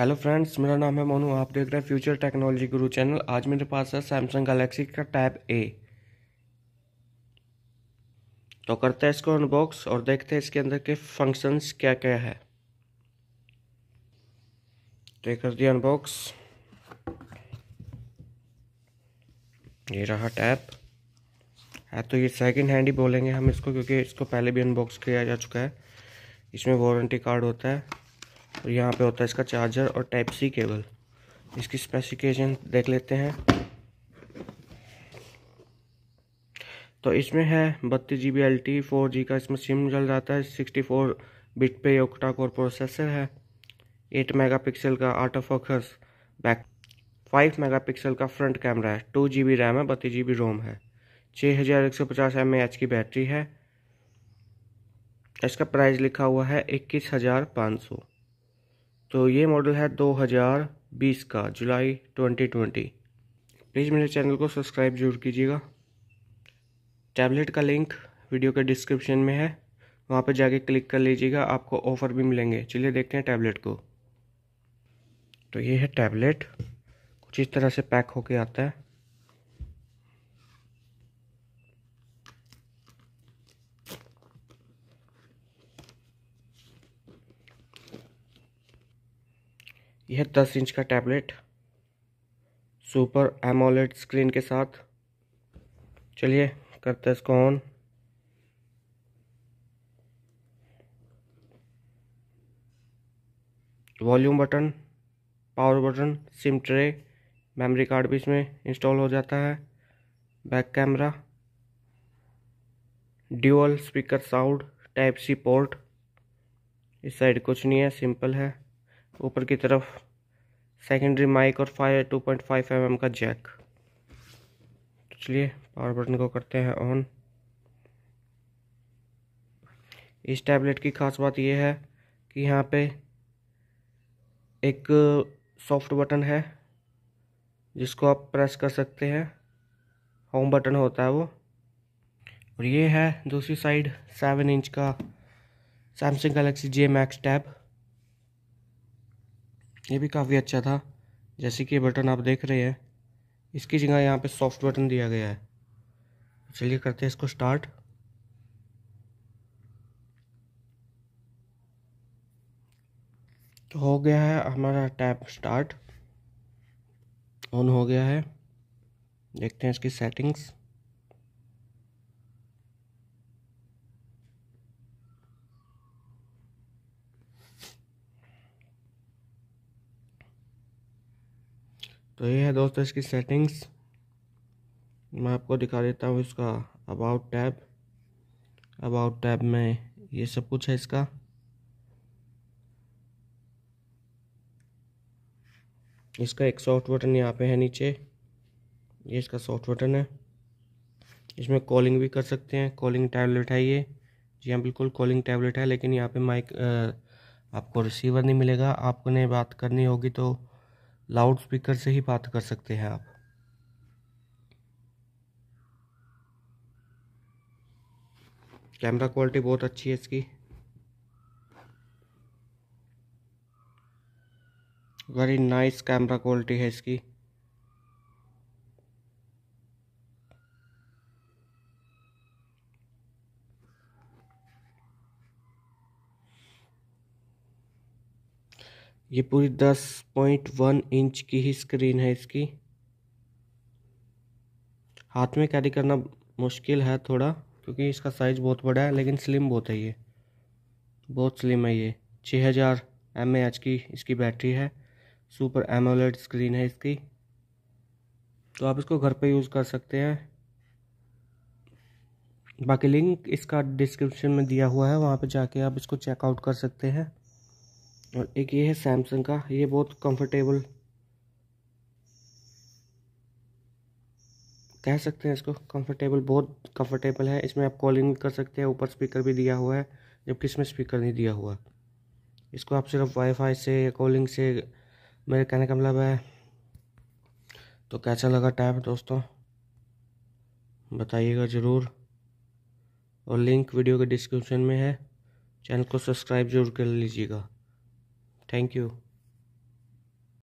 Hello friends मेरा नाम है मोनू आप देख रहे हैं फ्यूचर टेक्नोलॉजी गुरु चैनल आज मेरे पास है सैमसंग गैलेक्सी का टैब ए तो करते हैं इसको अनबॉक्स और देखते हैं इसके अंदर के फंक्शंस क्या क्या है तो कर दिया अनबॉक्स ये रहा टैब है हाँ, तो ये सेकंड हैंड ही बोलेंगे हम इसको क्योंकि इसको पहले भी अनबॉक्स किया जा चुका है इसमें वारंटी कार्ड होता है और यहाँ पे होता है इसका चार्जर और टाइप सी केबल इसकी स्पेसिफिकेशन देख लेते हैं तो इसमें है बत्तीस जी बी फोर जी का इसमें सिम जल जाता है सिक्सटी फोर बिट पे ओक्टा कोर प्रोसेसर है एट मेगा पिक्सल का auto of focus back five mega pixel का फ्रंट कैमरा है टू जी बी रैम है बत्तीस जी बी रोम है छः हज़ार एक सौ पचास एम एच की बैटरी है इसका प्राइस लिखा हुआ है इक्कीस हज़ार पाँच सौ तो ये मॉडल है 2020 का जुलाई 2020 प्लीज़ मेरे चैनल को सब्सक्राइब जरूर कीजिएगा टैबलेट का लिंक वीडियो के डिस्क्रिप्शन में है वहाँ पर जाके क्लिक कर लीजिएगा आपको ऑफ़र भी मिलेंगे चलिए देखते हैं टैबलेट को तो ये है टैबलेट कुछ इस तरह से पैक होके आता है यह दस इंच का टैबलेट सुपर एमोलेड स्क्रीन के साथ चलिए करते हैं इसको on volume button power button SIM tray memory card भी इसमें इंस्टॉल हो जाता है back camera dual speaker sound type C port इस साइड कुछ नहीं है सिंपल है ऊपर की तरफ सेकेंडरी माइक और फायर टू पॉइंट फाइव एम का जैक तो चलिए पावर बटन को करते हैं ऑन इस टैबलेट की खास बात यह है कि यहाँ पे एक सॉफ्ट बटन है जिसको आप प्रेस कर सकते हैं होम बटन होता है वो और ये है दूसरी साइड सेवन इंच का Samsung Galaxy J Max tab ये भी काफ़ी अच्छा था जैसे कि बटन आप देख रहे हैं इसकी जगह यहाँ पे सॉफ्ट बटन दिया गया है चलिए करते हैं इसको स्टार्ट तो हो गया है हमारा टैप स्टार्ट ऑन हो गया है देखते हैं इसकी सेटिंग्स तो ये है दोस्तों इसकी सेटिंग्स मैं आपको दिखा देता हूँ इसका अबाउट टैब अबाउट टैब में ये सब कुछ है इसका इसका एक सॉफ्ट बटन यहाँ पे है नीचे ये इसका सॉफ्ट बटन है इसमें कॉलिंग भी कर सकते हैं कॉलिंग टैबलेट है ये जी हाँ बिल्कुल कॉलिंग टैबलेट है लेकिन यहाँ पे माइक आपको रिसीवर नहीं मिलेगा आपको नहीं बात करनी होगी तो लाउड स्पीकर से ही बात कर सकते हैं आप कैमरा क्वालिटी बहुत अच्छी है इसकी वेरी नाइस कैमरा क्वालिटी है इसकी ये पूरी दस पॉइंट वन इंच की ही स्क्रीन है इसकी हाथ में कैरी करना मुश्किल है थोड़ा क्योंकि इसका साइज़ बहुत बड़ा है लेकिन स्लिम बहुत है ये बहुत स्लिम है ये छः हज़ार एम एच की इसकी बैटरी है सुपर एमोलेड स्क्रीन है इसकी तो आप इसको घर पे यूज़ कर सकते हैं बाकी लिंक इसका डिस्क्रिप्शन में दिया हुआ है वहाँ पे जाके आप इसको चेकआउट कर सकते हैं और एक ये है सैमसंग का ये बहुत कंफर्टेबल कह सकते हैं इसको कंफर्टेबल बहुत कंफर्टेबल है इसमें आप कॉलिंग कर सकते हैं ऊपर स्पीकर भी दिया हुआ है जबकि इसमें स्पीकर नहीं दिया हुआ इसको आप सिर्फ वाईफाई से या कॉलिंग से मेरे कहने का मतलब है तो कैसा लगा टैब दोस्तों बताइएगा ज़रूर और लिंक वीडियो के डिस्क्रिप्शन में है चैनल को सब्सक्राइब जरूर कर लीजिएगा Thank you.